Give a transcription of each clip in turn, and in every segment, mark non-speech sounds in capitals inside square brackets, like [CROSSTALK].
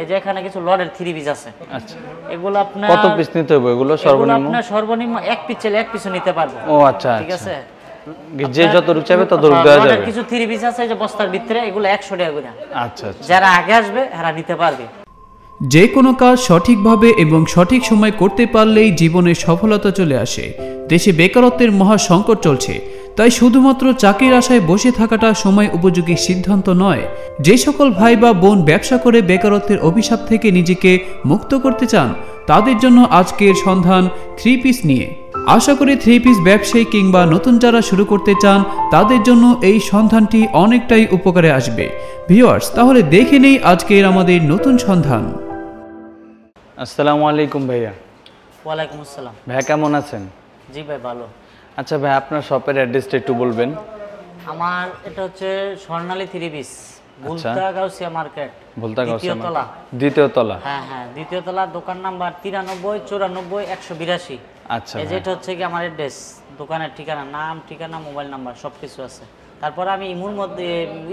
এই যে এখানে কিছু থ্রি পিস আছে আচ্ছা এগুলো আপনার কত পিস নিতে হবে এগুলো সর্বনিম্ন আপনার সর্বনিম্ন এক পিস চাইলে এক নিতে পারবো ও আচ্ছা ঠিক আচ্ছা। আছে যে যত চাইবে তত দেওয়া যাবে কিছু থ্রি পিস আছে যে বস্তার ভিতরে এগুলো 100 টাকা করে আচ্ছা, আচ্ছা যারা আগে আসবে তারা নিতে পারবে যে কোনো কাজ সঠিকভাবে এবং সঠিক সময় করতে পারলেই জীবনে সফলতা চলে আসে দেশে বেকারত্বের মহা সংকট চলছে তাই শুধুমাত্র চাকরির আশায় বসে থাকাটা সময় উপযোগী সিদ্ধান্ত নয় যে সকল ভাই বা বোন ব্যবসা করে বেকারত্বের অভিশাপ থেকে নিজেকে মুক্ত করতে চান তাদের জন্য আজকের সন্ধান থ্রি পিস নিয়ে আশা করি থ্রি পিস ব্যবসায়ী কিংবা নতুন যারা শুরু করতে চান তাদের জন্য এই সন্ধানটি অনেকটাই উপকারে আসবে ভিওয়ার্স তাহলে দেখে নেই আজকের আমাদের নতুন সন্ধান আসসালামু আলাইকুম ভাইয়া ওয়ালাইকুম আসসালাম ভাইয়া কেমন আছেন জি ভাই ভালো আচ্ছা ভাই আপনার শপের অ্যাড্রেসটা একটু বলবেন আমার এটা হচ্ছে স্বর্ণালী থ্রি পিস আচ্ছা। হ্যাঁ হ্যাঁ দোকান নাম্বার তিরানব্বই চুরানব্বই একশো বিরাশি আচ্ছা যেটা হচ্ছে কি আমার দোকানের ঠিকানা নাম ঠিকানা মোবাইল নাম্বার আছে তারপর আমি ইমুর মধ্যে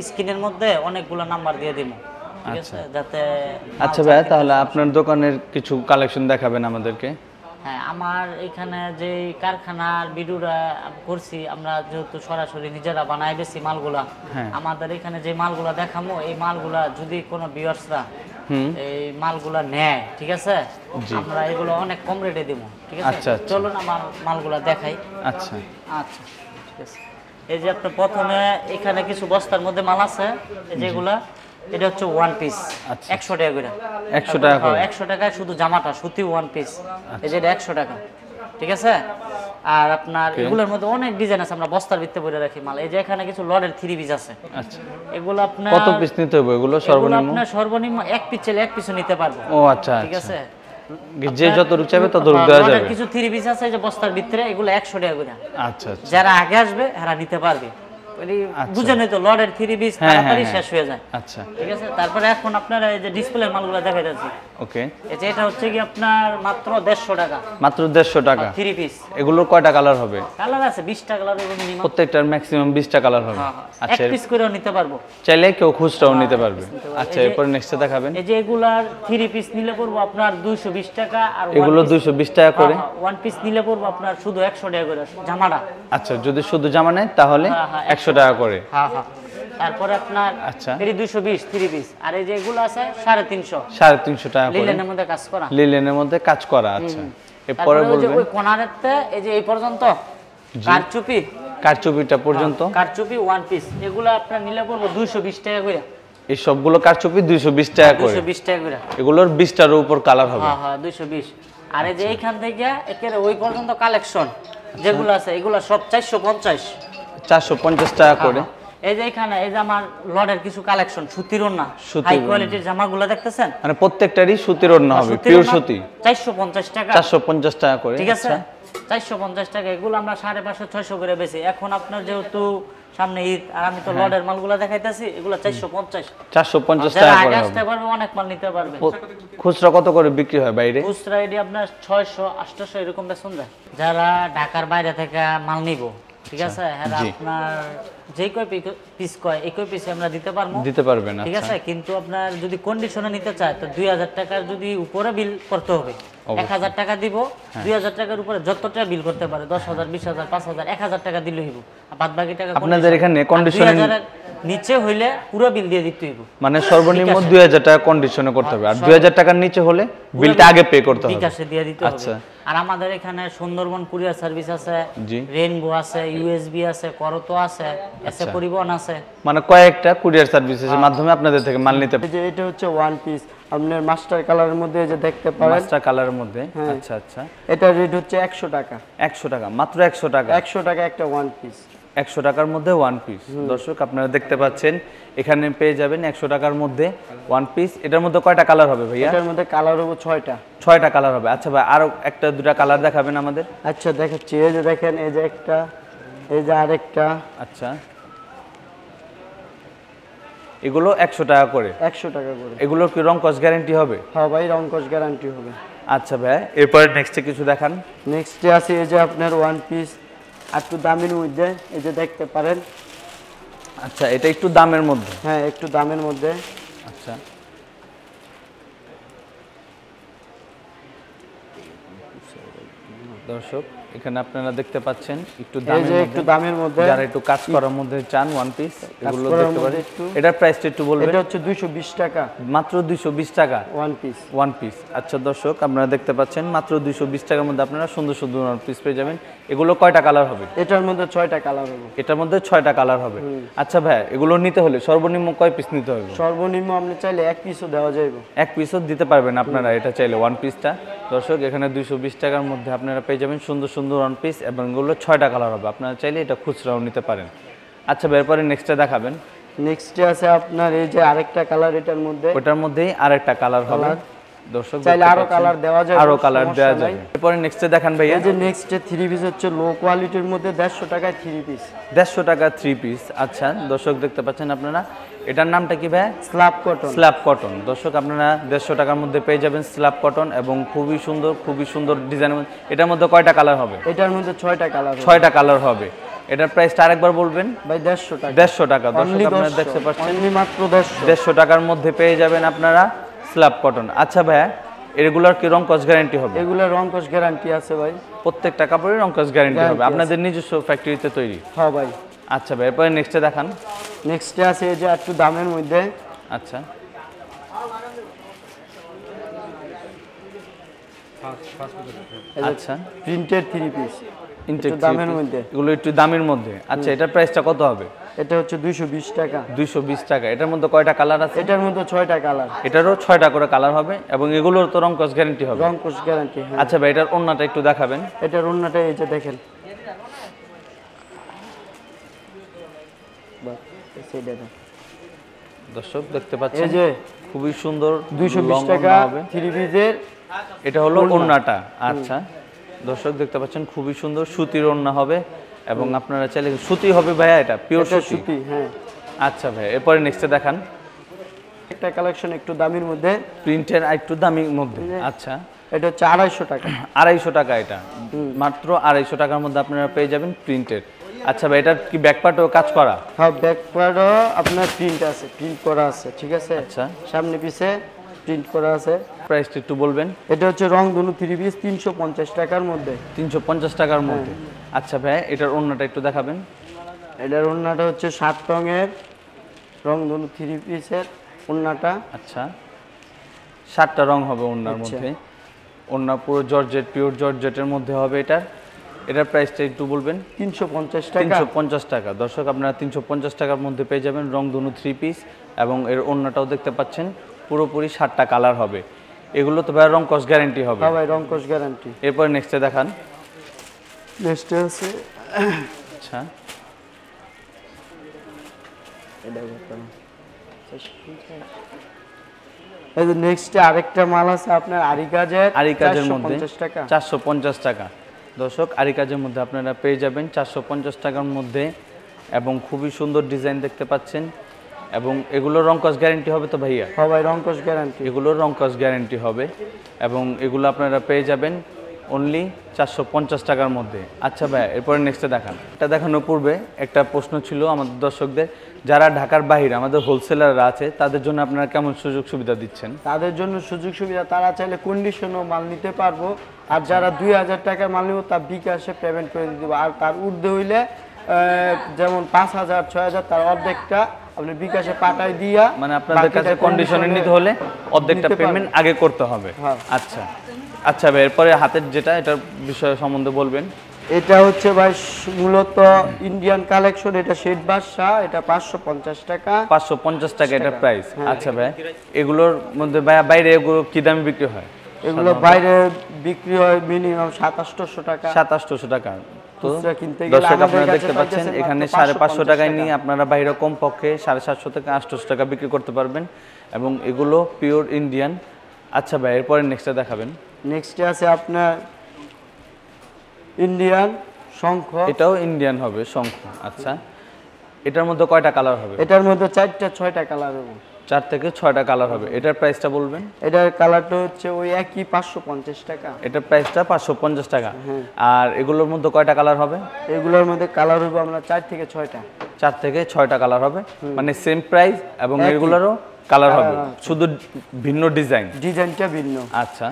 স্ক্রিনের মধ্যে অনেকগুলো নাম্বার দিয়ে দিব আচ্ছা। যাতে আচ্ছা ভাই তাহলে আপনার দোকানের কিছু কালেকশন দেখাবেন আমাদেরকে হ্যাঁ আমার এখানে যে কারখানার ভিডিওটা করছি আমরা যেহেতু সরাসরি নিজেরা বানাই বেশি মালগুলা হ্যাঁ। আমাদের এখানে যে মালগুলা দেখামো এই মালগুলা যদি কোনো ভিউয়ার্সরা এই মালগুলা নেয় ঠিক আছে আমরা এগুলো অনেক কম রেটে দেবো ঠিক আছে আচ্ছা, আচ্ছা। চলুন আমার মালগুলা দেখাই আচ্ছা আচ্ছা ঠিক আছে এই যে আপনার প্রথমে এখানে কিছু বস্তার মধ্যে মাল আছে যেগুলা এটা হচ্ছে ওয়ান আচ্ছা। পিস টাকা করে টাকা হ্যাঁ, টাকায় শুধু জামাটা সুতি ওয়ান আচ্ছা। পিস টাকা ঠিক আছে আর আপনার এগুলোর মধ্যে অনেক ডিজাইন আছে আমরা বস্তার বলে রাখি মাল এই যে এখানে কিছু লডের থ্রি পিস আছে আচ্ছা। এগুলো আপনার কত পিস নিতে হবে এগুলো সর্বনিম্ন আপনার সর্বনিম্ন এক পিস চাইলে এক নিতে পারবে ও আচ্ছা ঠিক আছে যে যত রুচাবে তত দেওয়া যাবে কিছু থ্রি পিস আছে যে বস্তার ভিতরে এগুলো একশো টাকা করে আচ্ছা যারা আগে আসবে এরা নিতে পারবে আচ্ছা। বুঝে থ্রি হ্যাঁ, তাড়াতাড়ি হ্যাঁ, শেষ হয়ে যায় আচ্ছা। ঠিক আছে তারপরে এখন আপনারা এই যে ডিসপ্লে মালগুলো দেখা যাচ্ছে ওকে এটা এটা হচ্ছে কি আপনার মাত্র 150 টাকা মাত্র 150 টাকা থ্রি পিস এগুলোর কয়টা কালার হবে কালার আছে 20 টা কালার এবং মিনিমাম প্রত্যেকটার ম্যাক্সিমাম 20 টা কালার হবে হ্যাঁ, হ্যাঁ। আচ্ছা এক পিস করেও নিতে পারবো চাইলে কেউ খুচরাও হ্যাঁ, নিতে পারবে আচ্ছা এরপর নেক্সটে দেখাবেন এই যে এগুলার থ্রি পিস নিলে পড়বো আপনার 220 টাকা আর এগুলো 220 টাকা করে ওয়ান পিস নিলে পড়বো আপনার শুধু 100 টাকা করে জামাটা আচ্ছা যদি শুধু জামা নেয় তাহলে 100 টাকা করে হ্যাঁ হ্যাঁ তারপরে আপনার আচ্ছা পিস আর এই যেগুলো আছে লিলেনের মধ্যে কাজ করা লিলেনের মধ্যে কাজ করা আচ্ছা বলবেন ওই কোনারেতে এই যে এই পর্যন্ত কারচুপি কারচুপিটা পর্যন্ত হ্যাঁ, কারচুপি পিস এগুলো নিলে টাকা করে এই সবগুলো কারচুপি দুইশো বিশ টাকা করে বিশ টাকা করে এগুলোর বিশটার উপর কালার হবে হ্যাঁ হ্যাঁ দুইশো বিশ আর এই যে আচ্ছা। এইখান থেকে একের ওই পর্যন্ত কালেকশন যেগুলো আচ্ছা। আছে এগুলো সব চারশো পঞ্চাশ চারশো পঞ্চাশ টাকা করে হ্যাঁ, হ্যাঁ। এই যে এখানে এই যে আমার কিছু কালেকশন সুতির ওন্না হাই কোয়ালিটির জামাগুলো দেখতেছেন মানে প্রত্যেকটারই সুতির ওন্না হ্যাঁ, হবে পিওর সুতি 450 টাকা 450 টাকা করে ঠিক আছে 450 আচ্ছা। টাকা এগুলো আমরা 550 600 করে বেচি এখন আপনার যেহেতু সামনে ঈদ আর আমি তো হ্যাঁ। লডের মালগুলো দেখাইতেছি এগুলো 450 450 টাকা করে আসতে পারবে অনেক মাল নিতে পারবে খুচরা কত করে বিক্রি হয় বাইরে খুচরা এডি আপনার 600 800 এরকম বেচন যায় যারা ঢাকার বাইরে থেকে মাল নিবো ঠিক আছে আচ্ছা। হ্যাঁ আপনার যে কয় পিস কয় এই পিসে আমরা দিতে পারবো দিতে পারবেন ঠিক আচ্ছা। আছে কিন্তু আপনার যদি কন্ডিশনে নিতে চায় তো দুই হাজার টাকার যদি উপরে বিল করতে হবে এক হাজার টাকা দিব হ্যাঁ। দুই হাজার টাকার উপরে যতটা বিল করতে পারে দশ হাজার বিশ হাজার পাঁচ হাজার এক হাজার টাকা দিলে হইব বাদ বাকি টাকা আপনাদের এখানে কন্ডিশন নিচে হইলে পুরো বিল দিয়ে দিতে হইব মানে সর্বনিম্ন 2000 টাকা কন্ডিশনে করতে হবে আর 2000 টাকার নিচে হলে বিলটা আগে পে করতে হবে বিকাশে দিয়ে দিতে হবে আচ্ছা আর আমাদের এখানে সুন্দরবন কুরিয়ার সার্ভিস আছে রেইনবো আছে ইউএসবি আছে করতো আছে এসে আচ্ছা। পরিবহন আছে মানে কয়েকটা কুরিয়ার সার্ভিসের আচ্ছা। মাধ্যমে আপনাদের থেকে মাল নিতে যে এটা হচ্ছে ওয়ান পিস আপনার মাস্টার কালারের মধ্যে যে দেখতে পারেন মাস্টার কালারের মধ্যে হ্যাঁ। আচ্ছা আচ্ছা এটা রেট হচ্ছে 100 টাকা 100 টাকা মাত্র 100 টাকা 100 টাকা একটা ওয়ান পিস একশো টাকার মধ্যে ওয়ান পিস দর্শক আপনারা দেখতে পাচ্ছেন এখানে পেয়ে যাবেন একশো টাকার মধ্যে ওয়ান পিস এটার মধ্যে কয়টা কালার হবে ভাইয়া এটার মধ্যে কালার হবে ছয়টা ছয়টা কালার হবে আচ্ছা ভাই আরো একটা দুটা কালার দেখাবেন আমাদের আচ্ছা দেখাচ্ছি এই যে দেখেন এই যে একটা এই যে আরেকটা আচ্ছা এগুলো একশো টাকা করে একশো টাকা করে এগুলোর কি রং কস গ্যারান্টি হবে হ্যাঁ ভাই রং কস গ্যারান্টি হবে আচ্ছা ভাই এরপর নেক্সটে কিছু দেখান নেক্সটে আছে এই যে আপনার ওয়ান পিস একটু দামের মধ্যে এই যে দেখতে পারেন আচ্ছা এটা একটু দামের মধ্যে হ্যাঁ একটু দামের মধ্যে আচ্ছা দর্শক এখানে আপনারা দেখতে পাচ্ছেন একটু দামের একটু দামের মধ্যে যারা একটু কাজ করার মধ্যে চান ওয়ান পিস এগুলো দেখতে পারেন এটার প্রাইসটা একটু বলবেন এটা হচ্ছে 220 টাকা মাত্র 220 টাকা ওয়ান পিস ওয়ান পিস আচ্ছা দর্শক আপনারা দেখতে পাচ্ছেন মাত্র 220 টাকার মধ্যে আপনারা সুন্দর সুন্দর ওয়ান পিস পেয়ে যাবেন এগুলো কয়টা কালার হবে এটার মধ্যে 6টা কালার হবে এটার মধ্যে 6টা কালার হবে আচ্ছা ভাই এগুলো নিতে হলে সর্বনিম্ন কয় পিস নিতে হবে সর্বনিম্ন আপনি চাইলে এক পিসও দেওয়া যাবে এক পিসও দিতে পারবেন আপনারা এটা চাইলে ওয়ান পিসটা দর্শক এখানে 220 টাকার মধ্যে আপনারা পেয়ে যাবেন সুন্দর সুন্দর ওয়ান পিস এবং এগুলো ছয়টা কালার হবে আপনারা চাইলে এটা খুচরাও নিতে পারেন আচ্ছা এরপরে নেক্সটটা দেখাবেন নেক্সটে আছে আপনার এই যে আরেকটা কালার এটার মধ্যে ওটার মধ্যেই আরেকটা কালার হবে থ্রি পিস হচ্ছে লো কোয়ালিটির মধ্যে দেড়শো টাকায় থ্রি পিস দেড়শো টাকা থ্রি পিস আচ্ছা দর্শক দেখতে পাচ্ছেন আপনারা এটার নামটা কি স্ল্যাব কটন দর্শক আপনারা দেড়শো টাকার মধ্যে পেয়ে যাবেন কটন এবং খুবই সুন্দর খুবই সুন্দর ডিজাইন এটার মধ্যে কয়টা কালার হবে এটার মধ্যে ছয়টা কালার ছয়টা কালার হবে এটার প্রাইসটা আরেকবার বলবেন ভাই দেড়শো টাকা দেড়শো টাকা দর্শক আপনারা দেখতে পাচ্ছেন মাত্র দেড়শো টাকার মধ্যে পেয়ে যাবেন আপনারা স্ল্যাব কটন আচ্ছা ভাইয়া এগুলার কি রং কস গ্যারান্টি হবে এগুলোর রং কস গ্যারান্টি আছে ভাই প্রত্যেকটা কাপড়ের রং কস গ্যারান্টি হবে আপনাদের নিজস্ব ফ্যাক্টরিতে তৈরি হ্যাঁ ভাই আচ্ছা ভাই এরপরে নেক্সটে দেখান নেক্সটে আছে এই যে একটু দামের মধ্যে আচ্ছা আচ্ছা প্রিন্টেড থ্রি পিস দামের মধ্যে এগুলো একটু দামের মধ্যে আচ্ছা এটার প্রাইসটা কত হবে এটা হচ্ছে 220 টাকা 220 টাকা এটার মধ্যে কয়টা কালার আছে এটার মধ্যে 6টা কালার এটারও 6টা করে কালার হবে এবং এগুলোর তো রং কস গ্যারান্টি হবে রং কস গ্যারান্টি আচ্ছা ভাই এটার ওন্নাটা একটু দেখাবেন এটার ওন্নাটা এই যে দেখেন দর্শক দেখতে পাচ্ছেন এই যে খুবই সুন্দর 220 টাকা থ্রি পিসের এটা হলো ওন্নাটা আচ্ছা দর্শক দেখতে পাচ্ছেন খুবই সুন্দর সুতির ওন্না হবে এবং আপনারা চাইলে সুতি হবে ভাইয়া এটা পিওর সুতি হ্যাঁ আচ্ছা ভাই এরপরে নেক্সটে দেখান একটা কালেকশন একটু দামির মধ্যে প্রিন্টের একটু দামির মধ্যে আচ্ছা এটা হচ্ছে আড়াইশো টাকা [CLEARS THROAT] আড়াইশো টাকা এটা মাত্র আড়াইশো টাকার মধ্যে আপনারা পেয়ে যাবেন প্রিন্টের আচ্ছা ভাই এটার কি ব্যাকপার্টও কাজ করা হ্যাঁ ব্যাকপার্টও আপনার প্রিন্ট আছে প্রিন্ট করা আছে ঠিক আছে আচ্ছা সামনে পিছে প্রিন্ট করা আছে প্রাইসটা একটু বলবেন এটা হচ্ছে রং দুনু থ্রি পিস তিনশো পঞ্চাশ টাকার মধ্যে তিনশো পঞ্চাশ টাকার মধ্যে হ্যাঁ। আচ্ছা ভাই এটার অন্যটা একটু দেখাবেন এটার অন্যটা হচ্ছে সাত রঙের রং ধনু থ্রি পিসের অন্যটা আচ্ছা সাতটা রং হবে অন্যার আচ্ছা। মধ্যে অন্য পুরো জর্জেট পিওর জর্জেটের মধ্যে হবে এটার এটার প্রাইসটা একটু বলবেন তিনশো পঞ্চাশ টাকা তিনশো পঞ্চাশ টাকা দর্শক আপনারা তিনশো পঞ্চাশ টাকার মধ্যে পেয়ে যাবেন রং ধনু থ্রি পিস এবং এর অন্যটাও দেখতে পাচ্ছেন পুরোপুরি সাতটা কালার হবে এগুলো তো ভাই রং কস গ্যারান্টি হবে হ্যাঁ ভাই রং কস গ্যারান্টি এরপরে নেক্সটে দেখান নেক্সটে আছে আচ্ছা আরেকটা মাল আছে টাকা মধ্যে আপনারা পেয়ে যাবেন টাকার মধ্যে এবং খুবই সুন্দর ডিজাইন দেখতে পাচ্ছেন এবং এগুলোর রংকস গ্যারান্টি হবে তো ভাইয়া হ্যাঁ রংকস গ্যারান্টি এগুলোর রংকস গ্যারান্টি হবে এবং এগুলো আপনারা পেয়ে যাবেন অনলি চারশো পঞ্চাশ টাকার মধ্যে আচ্ছা ভাই এরপরে নেক্সটে দেখান এটা দেখানোর পূর্বে একটা প্রশ্ন ছিল আমাদের দর্শকদের যারা ঢাকার বাহিরে আমাদের হোলসেলাররা আছে তাদের জন্য আপনারা কেমন সুযোগ সুবিধা দিচ্ছেন তাদের জন্য সুযোগ সুবিধা তারা চাইলে কন্ডিশনও মাল নিতে পারবো আর যারা আচ্ছা। দুই হাজার টাকার মাল নিব তা বিকাশে পেমেন্ট করে দিতে আর তার ঊর্ধ্বে হইলে যেমন পাঁচ হাজার ছয় হাজার তার অর্ধেকটা আপনি বিকাশে পাঠায় দিয়া মানে আপনাদের কাছে কন্ডিশনে নিতে হলে অর্ধেকটা পেমেন্ট আগে করতে হবে হ্যাঁ। আচ্ছা আচ্ছা ভাই এরপরে হাতের যেটা এটার বিষয়ে সম্বন্ধে বলবেন এটা হচ্ছে ভাই মূলত ইন্ডিয়ান কালেকশন এটা শেড বাদশা এটা পাঁচশো পঞ্চাশ টাকা পাঁচশো পঞ্চাশ টাকা এটা প্রাইস হ্যাঁ। আচ্ছা ভাই এগুলোর মধ্যে বাইরে এগুলো কি দামে বিক্রি হয় এগুলো বাইরে বিক্রি হয় মিনিমাম সাতাশশো টাকা সাতাশশো টাকা এগুলো পিওর ইন্ডিয়ান আচ্ছা ভাই এরপরে নেক্সটটা দেখাবেন নেক্সটে আছে আপনার ইন্ডিয়ান শঙ্খ এটাও ইন্ডিয়ান হবে শঙ্খ আচ্ছা এটার মধ্যে কয়টা কালার হবে এটার মধ্যে চারটা ছয়টা কালার হবে চার থেকে ছয়টা কালার হবে এটার প্রাইসটা বলবেন এটার কালারটা হচ্ছে ওই একই পাঁচশো পঞ্চাশ টাকা এটার প্রাইসটা পাঁচশো পঞ্চাশ টাকা হ্যাঁ। আর এগুলোর মধ্যে কয়টা কালার হবে এগুলোর মধ্যে কালার হবে আমরা চার থেকে ছয়টা চার থেকে ছয়টা কালার হবে মানে সেম প্রাইস এবং এগুলোরও কালার হ্যাঁ, হবে হ্যাঁ, শুধু ভিন্ন ডিজাইন ডিজাইনটা ভিন্ন আচ্ছা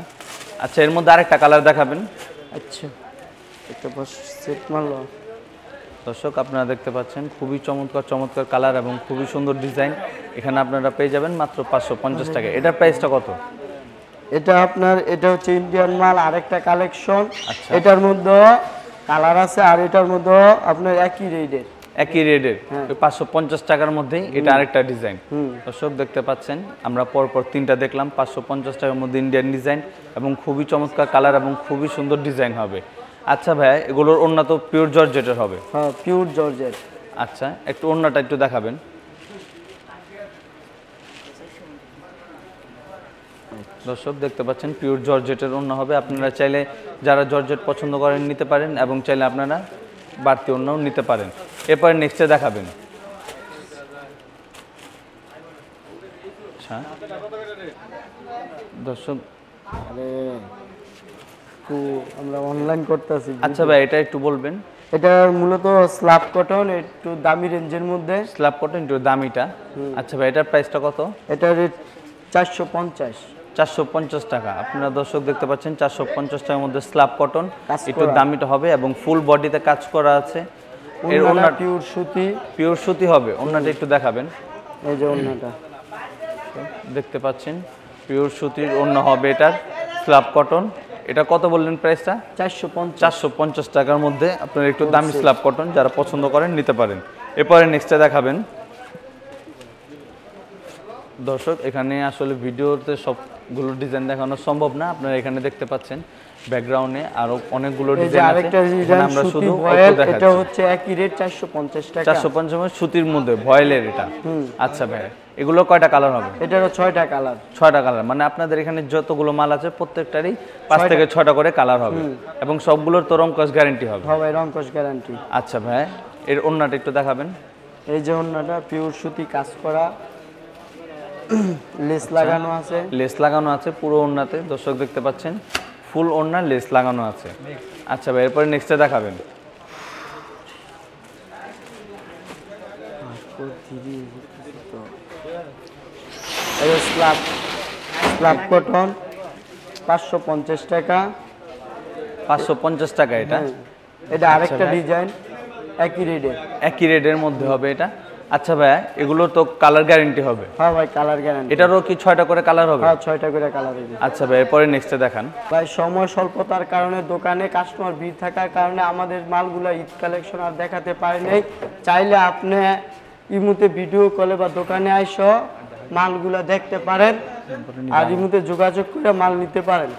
আচ্ছা এর মধ্যে আরেকটা কালার দেখাবেন আচ্ছা একটা সেট মারলো দর্শক আপনারা দেখতে পাচ্ছেন খুবই চমৎকার চমৎকার কালার এবং খুবই সুন্দর ডিজাইন এখানে আপনারা পেয়ে যাবেন মাত্র পাঁচশো পঞ্চাশ টাকা এটার প্রাইসটা কত এটা আপনার এটা হচ্ছে ইন্ডিয়ান মাল আরেকটা কালেকশন আচ্ছা। এটার মধ্যে কালার আছে আর এটার মধ্যে আপনার একই রেডের একই রেডের হ্যাঁ। পাঁচশো পঞ্চাশ টাকার মধ্যেই এটা আরেকটা ডিজাইন দর্শক দেখতে পাচ্ছেন আমরা পরপর তিনটা দেখলাম পাঁচশো পঞ্চাশ টাকার মধ্যে ইন্ডিয়ান ডিজাইন এবং খুবই চমৎকার কালার এবং খুবই সুন্দর ডিজাইন হবে আচ্ছা ভাই এগুলোর ওড়না তো পিওর জর্জেটের হবে হ্যাঁ পিওর জর্জেট আচ্ছা একটু ওড়নাটা একটু দেখাবেন দর্শক দেখতে পাচ্ছেন পিওর জর্জেটের ওড়না হবে আপনারা চাইলে যারা জর্জেট পছন্দ করেন নিতে পারেন এবং চাইলে আপনারা বাড়তি ওড়নাও নিতে পারেন এরপরে নেক্সটে দেখাবেন আচ্ছা দর্শক একটু আমরা অনলাইন করতেছি আচ্ছা ভাই এটা একটু বলবেন এটা মূলত স্ল্যাব কটন একটু দামি রেঞ্জের মধ্যে স্ল্যাব কটন একটু দামিটা আচ্ছা ভাই এটার প্রাইসটা কত এটা রেট চারশো পঞ্চাশ চারশো পঞ্চাশ টাকা আপনারা দর্শক দেখতে পাচ্ছেন চারশো পঞ্চাশ টাকার মধ্যে স্ল্যাব কটন একটু দামিটা হবে এবং ফুল বডিতে কাজ করা আছে এর ওনা পিওর সুতি পিওর সুতি হবে ওনাটা একটু দেখাবেন এই যে ওনাটা দেখতে পাচ্ছেন পিওর সুতির অন্য হবে এটার স্ল্যাব কটন এটা কত বললেন প্রাইসটা চারশো চারশো পঞ্চাশ টাকার মধ্যে আপনার একটু দামি স্ল্যাব কটন যারা পছন্দ করেন নিতে পারেন এরপরে নেক্সটটা দেখাবেন দর্শক এখানে আসলে ভিডিওতে সবগুলো ডিজাইন দেখানো সম্ভব না আপনারা এখানে দেখতে পাচ্ছেন ব্যাকগ্রাউন্ডে আরো অনেকগুলো ডিজাইন আছে আমরা শুধু হচ্ছে একই রেট পঞ্চাশ মানে সুতির মধ্যে ভয়েলের এটা আচ্ছা ভাই এগুলো কয়টা কালার হবে এটারও ছয়টা কালার ছয়টা কালার মানে আপনাদের এখানে যতগুলো মাল আছে প্রত্যেকটারই পাঁচ থেকে ছয়টা করে কালার হবে এবং সবগুলোর তো রংকস গ্যারান্টি হবে হবে রংকস গ্যারান্টি আচ্ছা ভাই এর অন্যটা একটু দেখাবেন এই যে অন্যটা পিওর সুতি কাজ করা লেস আচ্ছা। লাগানো আছে লেস লাগানো আছে পুরো ওড়নাতে দর্শক দেখতে পাচ্ছেন ফুল ওড়না লেস লাগানো আছে আচ্ছা ভাই এরপরে নেক্সটে দেখাবেন এবং স্লাব স্লাব কটন পাঁচশো পঞ্চাশ টাকা পাঁচশো পঞ্চাশ টাকা এটা হ্যাঁ। এটা আচ্ছা আরেকটা ডিজাইন একই রেডের একই রেডের মধ্যে হবে এটা আচ্ছা ভাই এগুলো তো কালার গ্যারেন্টি হবে হ্যাঁ ভাই কালার গ্যারান্টি এটারও কি ছয়টা করে কালার হবে হ্যাঁ ছয়টা করে কালার হবে আচ্ছা ভাই এরপরে নেক্সটে দেখান ভাই সময় স্বল্পতার কারণে দোকানে কাস্টমার ভিড় থাকার কারণে আমাদের মালগুলো ঈদ কালেকশন আর দেখাতে পারেনি চাইলে আপনি ইমুতে ভিডিও কলে বা দোকানে আইসো মালগুলা দেখতে পারেন আর রিমুতে যোগাযোগ করে মাল নিতে পারেন